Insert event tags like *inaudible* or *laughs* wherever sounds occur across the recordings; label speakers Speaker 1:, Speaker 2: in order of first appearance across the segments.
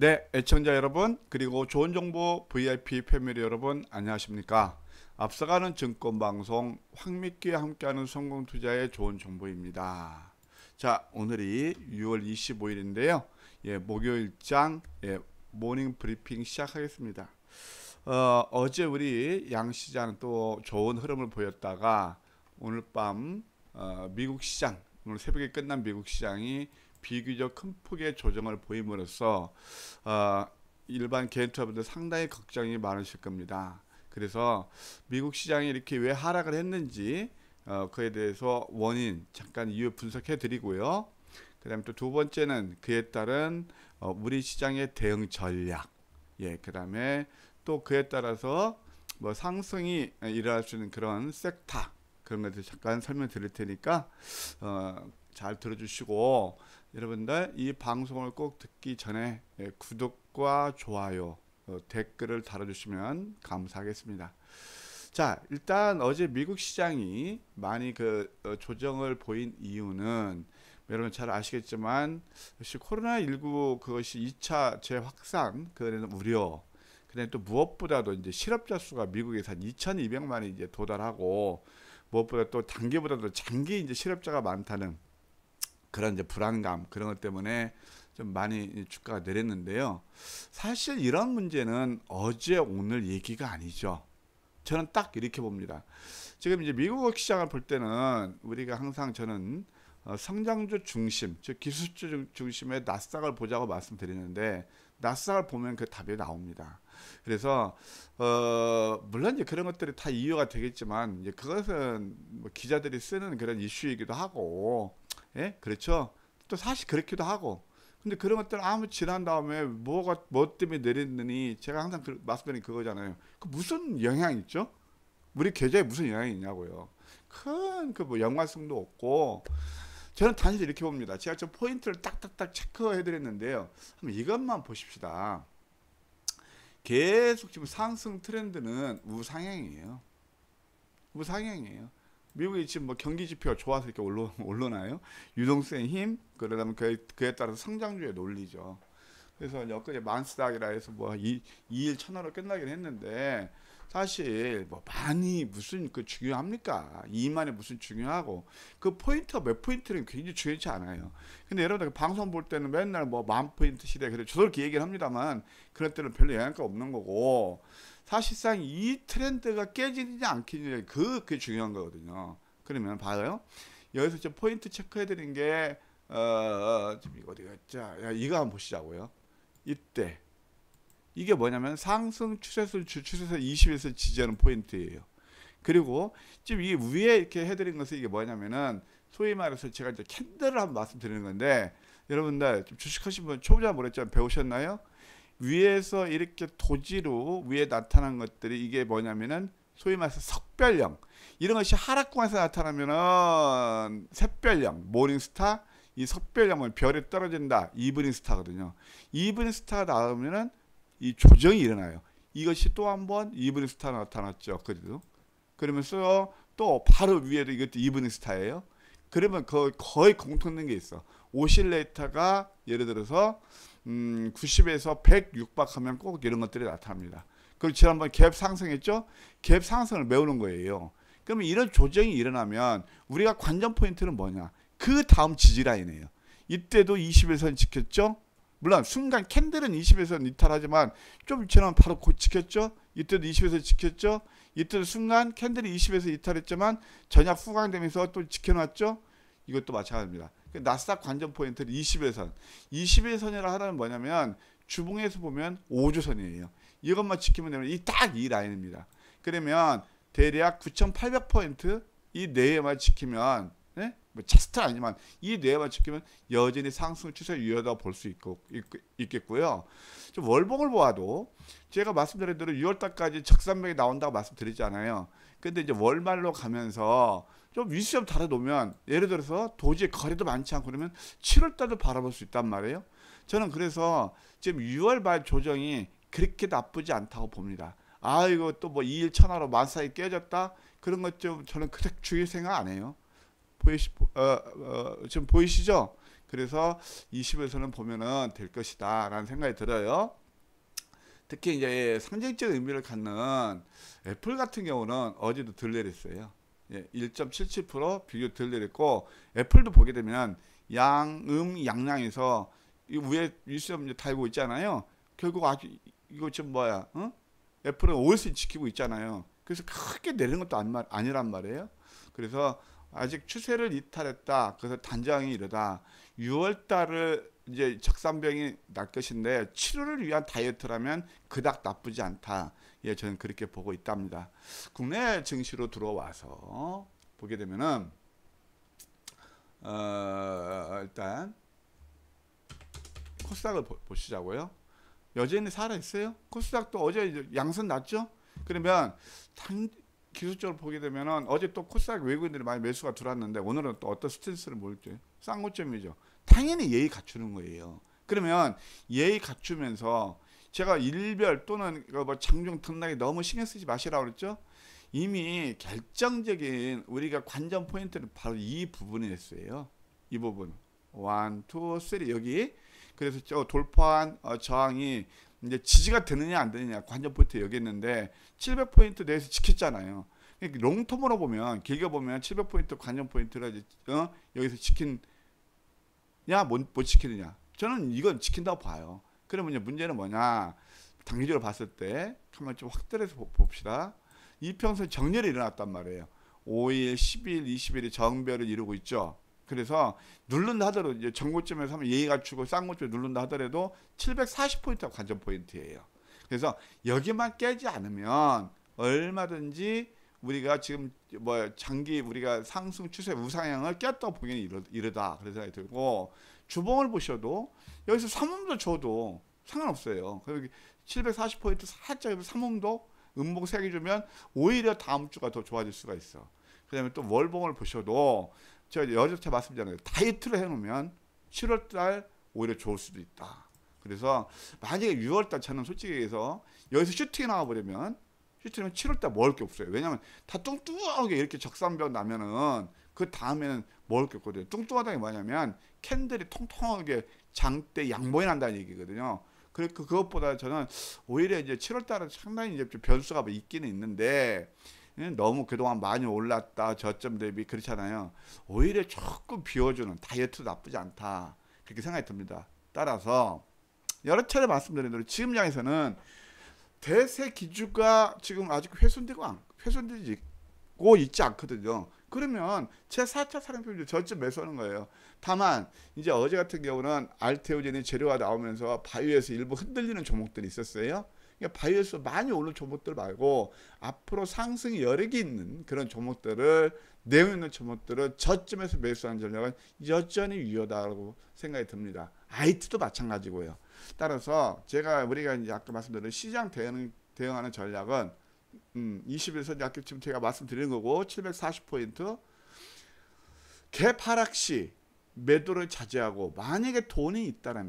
Speaker 1: 네, 애청자 여러분, 그리고 좋은 정보 VIP 패밀리 여러분, 안녕하십니까? 앞서가는 증권방송 황미끼와 함께하는 성공투자의 좋은 정보입니다. 자, 오늘이 6월 25일인데요. 예, 목요일장 예, 모닝 브리핑 시작하겠습니다. 어, 어제 우리 양시장은 또 좋은 흐름을 보였다가 오늘 밤 어, 미국 시장, 오늘 새벽에 끝난 미국 시장이 비교적 큰 폭의 조정을 보임으로써 어, 일반 개인 투자분들 상당히 걱정이 많으실 겁니다. 그래서 미국 시장이 이렇게 왜 하락을 했는지 어, 그에 대해서 원인 잠깐 이유 분석해 드리고요. 그 다음에 또 두 번째는 그에 따른 어, 우리 시장의 대응 전략 예, 그 다음에 또 그에 따라서 뭐 상승이 일어날 수 있는 그런 섹터 그런 것들 잠깐 설명 드릴 테니까 어, 잘 들어주시고 여러분들 이 방송을 꼭 듣기 전에 예, 구독과 좋아요 어, 댓글을 달아주시면 감사하겠습니다. 자 일단 어제 미국 시장이 많이 그 어, 조정을 보인 이유는 여러분 잘 아시겠지만 역시 코로나19 그것이 2차 재확산 그는 우려 그다음또 무엇보다도 이제 실업자 수가 미국에서 2,200만이 이제 도달하고 무엇보다 또 단기보다도 장기 이제 실업자가 많다는 그런 이제 불안감 그런 것 때문에 좀 많이 주가가 내렸는데요. 사실 이런 문제는 어제 오늘 얘기가 아니죠. 저는 딱 이렇게 봅니다. 지금 이제 미국 시장을 볼 때는 우리가 항상 저는 어, 성장주 중심, 즉 기술주 중심의 나스닥을 보자고 말씀드리는데 나스닥을 보면 그 답이 나옵니다. 그래서 어 물론 이제 그런 것들이 다 이유가 되겠지만 이제 그것은 뭐 기자들이 쓰는 그런 이슈이기도 하고 예? 그렇죠? 또 사실 그렇기도 하고. 근데 그런 것들 아무 지난 다음에 뭐가 뭐 때문에 내렸느니 제가 항상 그, 말씀드린 그거잖아요. 그 무슨 영향 있죠? 우리 계좌에 무슨 영향이 있냐고요. 큰 그 뭐 연관성도 없고 저는 단지 이렇게 봅니다. 제가 좀 포인트를 딱딱딱 체크해 드렸는데요. 한번 이것만 보십시다. 계속 지금 상승 트렌드는 우상향이에요. 우상향이에요. 미국이 지금 뭐 경기 지표가 좋아서 이렇게 올라, *laughs* 올라나요? 유동성의 힘, 그러다면 그에, 그에 따라서 성장주의 논리죠. 그래서 엊그제 만스닥이라 해서 뭐 2, 2일 천하로 끝나긴 했는데 사실 뭐 많이 무슨 그 중요합니까? 2만에 무슨 중요하고 그 포인트가 몇 포인트는 굉장히 중요치 않아요. 근데 여러분들 방송 볼 때는 맨날 뭐 만 포인트 시대 그래 저도 이렇게 얘기를 합니다만 그럴 때는 별로 영향가 없는 거고 사실상 이 트렌드가 깨지느냐 안 깨지느냐 그, 그게 중요한 거거든요. 그러면 봐요. 여기서 좀 포인트 체크해 드린 게 어, 어, 어 지금 이거 어디 갔자? 야, 이거 한번 보시자고요. 이때 이게 뭐냐면 상승 추세선 주 추세선 20에서 지지하는 포인트예요. 그리고 지금 이 위에 이렇게 해드린 것은 이게 뭐냐면은 소위 말해서 제가 이제 캔들을 한번 말씀드리는 건데 여러분들 주식하신 분 초보자 모르겠지만 배우셨나요? 위에서 이렇게 도지로 위에 나타난 것들이 이게 뭐냐면은 소위 말해서 석별형 이런 것이 하락구에서 나타나면은 샛별형 모닝스타 이 석별형은 별에 떨어진다 이브닝스타거든요. 이브닝스타 가 나오면은 이 조정이 일어나요. 이것이 또 한번 이브닝스타 나타났죠. 그래도 그러면서 또 바로 위에도 이것도 이브닝스타예요 그러면 그 거의 공통된 게 있어. 오실레이터가 예를 들어서 음 90에서 100 육박하면 꼭 이런 것들이 나타납니다. 그리고 지난번 갭 상승했죠? 갭 상승을 메우는 거예요. 그러면 이런 조정이 일어나면 우리가 관전 포인트는 뭐냐? 그 다음 지지라인이에요. 이때도 21선 지켰죠? 물론 순간 캔들은 20에서 이탈하지만 좀 지나면 바로 곧 지켰죠. 이때도 20에서 지켰죠. 이때 순간 캔들이 20에서 이탈했지만 전약 후광되면서또 지켜놨죠. 이것도 마찬가지입니다. 그 나스닥 관전 포인트는 20일선. 20일선이라 하는 뭐냐면 주봉에서 보면 5주선이에요. 이것만 지키면 되면 이 딱 이 라인입니다. 그러면 대략 9,800포인트 이 내에만 지키면 뭐스트 아니지만 이 뇌에만 찍히면 여전히 상승 추세를 유효하다고 볼 수 있고 있, 있겠고요. 좀 월봉을 보아도 제가 말씀드린 대로 6월달까지 적산맥이 나온다고 말씀드리잖아요. 근데 이제 월말로 가면서 좀위수염 달아놓으면 예를 들어서 도지에 거리도 많지 않고 그러면 7월달도 바라볼 수 있단 말이에요. 저는 그래서 지금 6월 말 조정이 그렇게 나쁘지 않다고 봅니다. 아 뭐 이거 또 뭐 2일 천하로 만사이 깨졌다 그런 것 좀 저는 그닥 주의 생각 안 해요. 보이시 어, 어, 지금 보이시죠? 그래서 20에서는 보면은 될 것이다 라는 생각이 들어요. 특히 이제 상징적 의미를 갖는 애플 같은 경우는 어제도 덜 내렸어요. 예, 1.77% 비교 덜 내렸고 애플도 보게 되면 양음 양양에서 이 위에 뉴스점 달고 있잖아요. 결국 아주 이거 좀 뭐야? 어? 애플은 월세 지키고 있잖아요. 그래서 크게 내는 것도 아니란 말이에요. 그래서 아직 추세를 이탈했다. 그래서 단장이 이러다. 6월달을 이제 적산병이 날 것인데 치료를 위한 다이어트라면 그닥 나쁘지 않다. 예, 저는 그렇게 보고 있답니다. 국내 증시로 들어와서 보게 되면은 어, 일단 코스닥을 보, 보시자고요. 여전히 살아 있어요. 코스닥도 어제 양선 났죠. 그러면 당, 기술적으로 보게 되면은 어제 또 코스닥 외국인들이 많이 매수가 들어왔는데 오늘은 또 어떤 스탠스를 보일지 쌍고점이죠. 당연히 예의 갖추는 거예요. 그러면 예의 갖추면서 제가 일별 또는 뭐 장중 등락에 너무 신경 쓰지 마시라고 그랬죠. 이미 결정적인 우리가 관전 포인트는 바로 이 부분이었어요. 이 부분. 1, 2, 3 여기 그래서 저 돌파한 어, 저항이 이제 지지가 되느냐 안 되느냐 그 관전 포인트 여기 있는데 700포인트 내에서 지켰잖아요. 그러니까 롱텀으로 보면 길게 보면 700포인트 관전 포인트를 어? 여기서 지킨냐 못, 못 지키느냐 저는 이건 지킨다고 봐요. 그러면 이제 문제는 뭐냐 당기적으로 봤을 때 한번 좀 확대해서 봅시다. 이평선 정렬이 일어났단 말이에요. 5일, 10일, 20일이 정별을 이루고 있죠. 그래서 누른다 하더라도 이제 전고점에서 하면 예의 갖추고 쌍고점에 누른다 하더라도 740포인트가 관전 포인트예요. 그래서 여기만 깨지 않으면 얼마든지 우리가 지금 뭐 장기 우리가 상승 추세 우상향을 깼다 보기는 에 이러, 이러다 그런 생각이 들고 주봉을 보셔도 여기서 3음도 줘도 상관없어요. 740포인트 살짝 3음도 음봉 3개 주면 오히려 다음 주가 더 좋아질 수가 있어. 그다음에 또 월봉을 보셔도 제가 여전차 말씀드렸는데 다이어트를 해놓으면 7월달 오히려 좋을 수도 있다. 그래서 만약에 6월달 저는 솔직히 해서 여기서 슈팅이 나와버리면 슈팅은 7월달 먹을 게 없어요. 왜냐하면 다 뚱뚱하게 이렇게 적산병 나면은 그 다음에는 먹을 게 없거든요. 뚱뚱하다는 게 뭐냐면 캔들이 통통하게 장대 양봉이 난다는 얘기거든요. 그래서 그러니까 그것보다 저는 오히려 이제 7월달은 상당히 이제 좀 변수가 뭐 있기는 있는데 예, 너무 그동안 많이 올랐다 저점 대비 그렇잖아요. 오히려 조금 비워주는 다이어트도 나쁘지 않다 그렇게 생각이 듭니다. 따라서 여러 차례 말씀드린 대로 지금 장에서는 대세 기주가 지금 아직 훼손되고 안, 훼손되고 있지 않거든요. 그러면 제 4차 사령표를 저점 매수하는 거예요. 다만 이제 어제 같은 경우는 알테오젠의 재료가 나오면서 바위에서 일부 흔들리는 종목들이 있었어요. 그러니까 바이오에서 많이 오른 종목들 말고 앞으로 상승 여력이 있는 그런 종목들을 내용 있는 종목들을 저점에서 매수하는 전략은 여전히 유효다고 생각이 듭니다. IT도 마찬가지고요. 따라서 제가 우리가 이제 아까 말씀드린 시장 대응, 대응하는 전략은 음, 21선 약교 지금 제가 말씀드린 거고 740포인트 개파락시 매도를 자제하고 만약에 돈이 있다라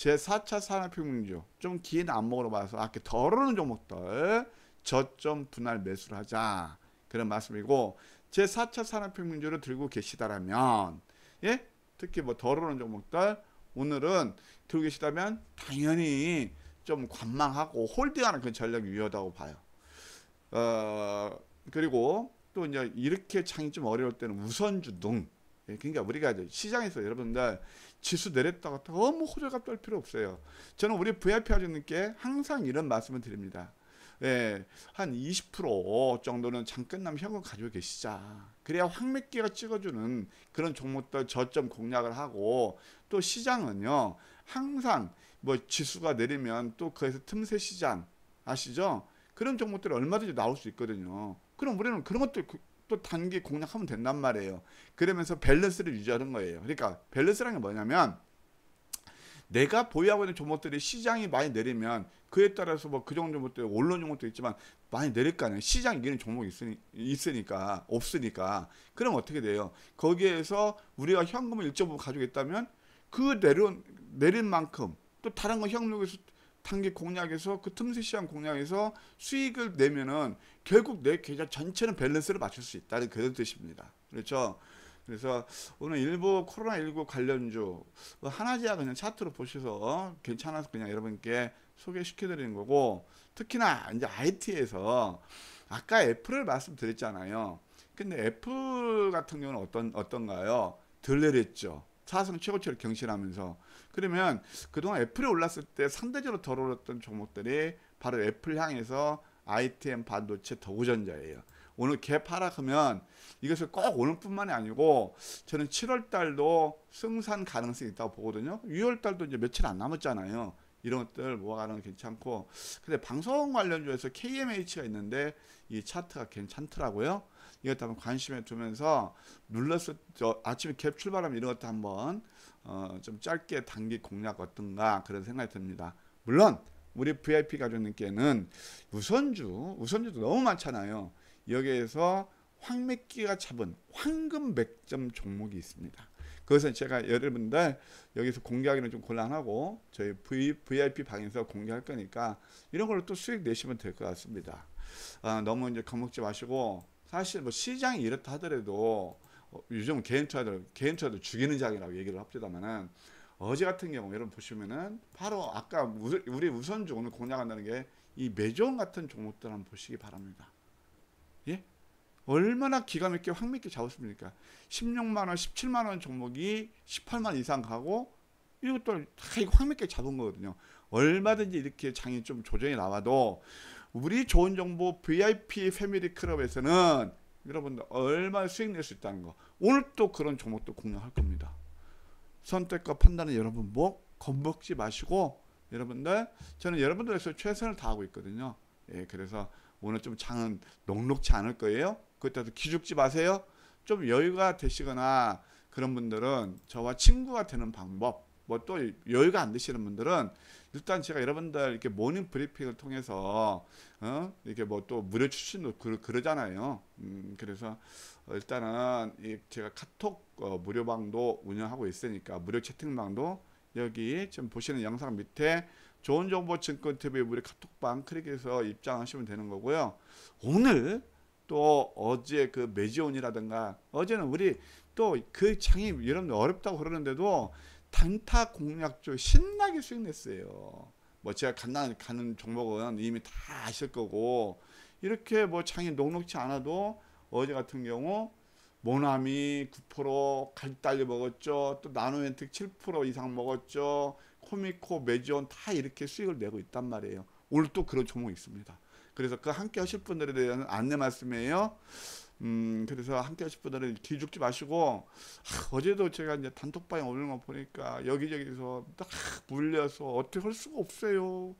Speaker 1: 제4차 산업혁명주죠좀 기회는 안 먹으러 봐서 아까 덜어놓은 종목들 저점 분할 매수를 하자. 그런 말씀이고 제4차 산업혁명주를 들고 계시다라면 예? 특히 뭐덜어놓 종목들 오늘은 들고 계시다면 당연히 좀 관망하고 홀딩하는 그 전략이 위효하다고 봐요. 어, 그리고 또 이제 이렇게 창이 좀 어려울 때는 우선주등 예, 그러니까 우리가 시장에서 여러분들 지수 내렸다가 너무 호들갑 떨 필요 없어요. 저는 우리 VIP 아주님께 항상 이런 말씀을 드립니다. 예, 한 20% 정도는 장끝남 현금 가지고 계시자. 그래야 황매기가 찍어주는 그런 종목들 저점 공략을 하고 또 시장은요 항상 뭐 지수가 내리면 또 거기서 틈새 시장 아시죠? 그런 종목들이 얼마든지 나올 수 있거든요. 그럼 우리는 그런 것들 또 단계 공략하면 된단 말이에요. 그러면서 밸런스를 유지하는 거예요. 그러니까 밸런스란 게 뭐냐면 내가 보유하고 있는 종목들이 시장이 많이 내리면 그에 따라서 뭐그 정도 종목들 언론 종목도 있지만 많이 내릴 거 아니에요. 시장 이기는 종목이 있으니, 있으니까 없으니까 그럼 어떻게 돼요? 거기에서 우리가 현금을 일정 부분 가지고 있다면 그 내려온 내린 만큼 또 다른 거 현금에서 단기 공략에서 그 틈새 시장 공략에서 수익을 내면은 결국 내 계좌 전체는 밸런스를 맞출 수 있다는 그런 뜻입니다. 그렇죠? 그래서 오늘 일부 코로나19 관련주 하나지야 그냥 차트로 보셔서 괜찮아서 그냥 여러분께 소개시켜 드리는 거고 특히나 이제 IT에서 아까 애플을 말씀드렸잖아요. 근데 애플 같은 경우는 어떤 어떤가요? 덜 내렸죠. 사상 최고치를 경신하면서 그러면 그동안 애플이 올랐을 때 상대적으로 덜 올랐던 종목들이 바로 애플 향해서 ITM 반도체 더구전자예요. 오늘 갭 하락하면 이것을 꼭 오늘뿐만이 아니고 저는 7월 달도 승산 가능성이 있다고 보거든요. 6월 달도 이제 며칠 안 남았잖아요. 이런 것들 모아가는 건 괜찮고 근데 방송 관련주에서 KMH가 있는데 이 차트가 괜찮더라고요. 이것도 한번 관심에 두면서 눌렀을 아침에 갭 출발하면 이런 것도 한번 어, 좀 짧게 단기 공략 어떤가 그런 생각이 듭니다. 물론 우리 VIP 가족님께는 우선주, 우선주도 너무 많잖아요. 여기에서 황맥기가 잡은 황금 맥점 종목이 있습니다. 그것은 제가 여러분들 여기서 공개하기는 좀 곤란하고 저희 v, VIP 방에서 공개할 거니까 이런 걸로 또 수익 내시면 될 것 같습니다. 아, 너무 이제 겁먹지 마시고 사실 뭐 시장이 이렇다 하더라도 어, 요즘 개인 투자들 개인 투자들 죽이는 장이라고 얘기를 합니다만은 어제 같은 경우 여러분 보시면은 바로 아까 우리 우선주 오늘 공략한다는 게 이 매종 같은 종목들 한번 보시기 바랍니다. 예? 얼마나 기가 막히게 확 믿게 잡았습니까? 16만 원, 17만 원 종목이 18만 이상 가고 이것도 다 이거 확 잡은 거거든요. 얼마든지 이렇게 장이 좀 조정이 나와도 우리 좋은 정보 VIP 패밀리 클럽에서는 여러분들 얼마 수익 낼 수 있다는 거 오늘 또 그런 종목도 공략할 겁니다. 선택과 판단은 여러분 뭐 겁먹지 마시고 여러분들 저는 여러분들에서 최선을 다하고 있거든요. 예, 그래서 오늘 좀 장은 녹록치 않을 거예요. 그때도 기죽지 마세요. 좀 여유가 되시거나 그런 분들은 저와 친구가 되는 방법 뭐또 여유가 안 되시는 분들은 일단 제가 여러분들 이렇게 모닝 브리핑을 통해서 어? 이렇게 뭐 또 무료 출신도 그러, 잖아요 음, 그래서 일단은 이 제가 카톡 어, 무료방도 운영하고 있으니까 무료 채팅방도 여기 지금 보시는 영상 밑에 좋은 정보 증권 TV 무료 카톡방 클릭해서 입장하시면 되는 거고요. 오늘 또 어제 그 매지온이라든가 어제는 우리 또 그 창이 여러분 어렵다고 그러는데도 단타 공략조 신나게 수익 냈어요. 뭐 제가 간단 가는 종목은 이미 다 아실 거고 이렇게 뭐 장이 녹록치 않아도 어제 같은 경우 모나미 9% 갈달리 먹었죠. 또 나노엔텍 7% 이상 먹었죠. 코미코, 메지온 다 이렇게 수익을 내고 있단 말이에요. 오늘 또 그런 종목이 있습니다. 그래서 그 함께 하실 분들에 대한 안내 말씀이에요. 음, 그래서 함께 하실 분들은 뒤죽지 마시고, 아, 어제도 제가 이제 단톡방에 오는 거 보니까 여기저기서 딱 물려서 어떻게 할 수가 없어요.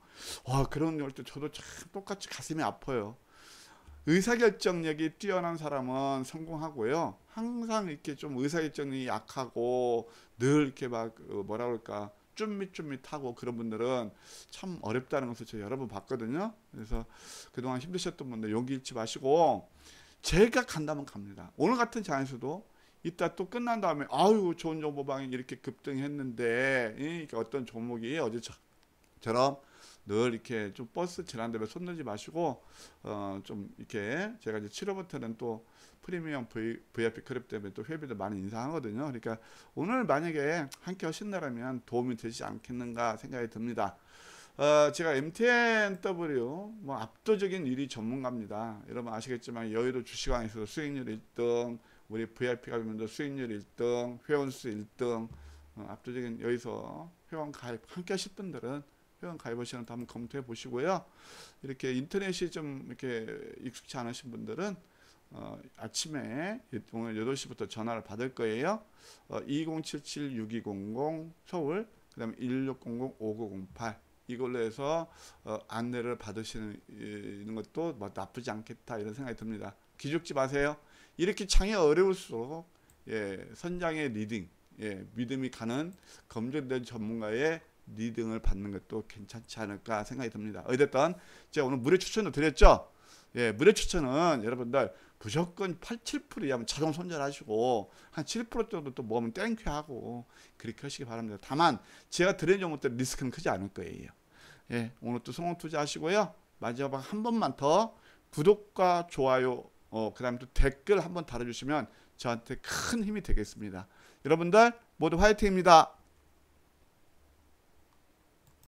Speaker 1: 와, 그런 걸때 저도 참 똑같이 가슴이 아파요. 의사결정력이 뛰어난 사람은 성공하고요. 항상 이렇게 좀 의사결정이 약하고 늘 이렇게 막 어, 뭐라 그럴까 쭈밋쭈밋하고 그런 분들은 참 어렵다는 것을 제가 여러 번 봤거든요. 그래서 그동안 힘드셨던 분들 용기 잃지 마시고 제가 간다면 갑니다. 오늘 같은 장에서도 이따 또 끝난 다음에 아유 좋은 정보방이 이렇게 급등했는데 이 어떤 종목이 어제처럼 늘 이렇게 좀 버스 지난데에 손들지 마시고 어 좀 이렇게 제가 이제 7월부터는 또 프리미엄 v, VIP 크랩 때문에 또 회비도 많이 인상하거든요. 그러니까 오늘 만약에 함께 신다면 도움이 되지 않겠는가 생각이 듭니다. 어, 제가 MTNW 뭐 압도적인 1위 전문가입니다. 여러분 아시겠지만 여의도 주식왕에서도 수익률 1등, 우리 VIP 가면도 수익률 1등, 회원수 1등, 어, 압도적인 여기서 회원 가입 함께 하실 분들은 회원 가입하시는 한번 검토해 보시고요. 이렇게 인터넷이 좀 이렇게 익숙치 않으신 분들은 어, 아침에 오늘 8시부터 전화를 받을 거예요. 어, 2077-6200 서울, 그 다음에 1600-5908 이걸로 해서 어, 안내를 받으시는 것도 뭐 나쁘지 않겠다 이런 생각이 듭니다. 기죽지 마세요. 이렇게 창이 어려울수록 예, 선장의 리딩, 예, 믿음이 가는 검증된 전문가의 리딩을 받는 것도 괜찮지 않을까 생각이 듭니다. 어쨌든 제가 오늘 무료 추천도 드렸죠. 예, 무료 추천은 여러분들 무조건 8, 7% 이하면 자동 손절하시고 한 7% 정도 또 모으면 땡큐하고 그렇게 하시기 바랍니다. 다만 제가 드린 정보 때 리스크는 크지 않을 거예요. 예, 오늘 도 성공 투자하시고요. 마지막 한 번만 더 구독과 좋아요, 어, 그 다음에 또 댓글 한번 달아주시면 저한테 큰 힘이 되겠습니다. 여러분들 모두 화이팅입니다.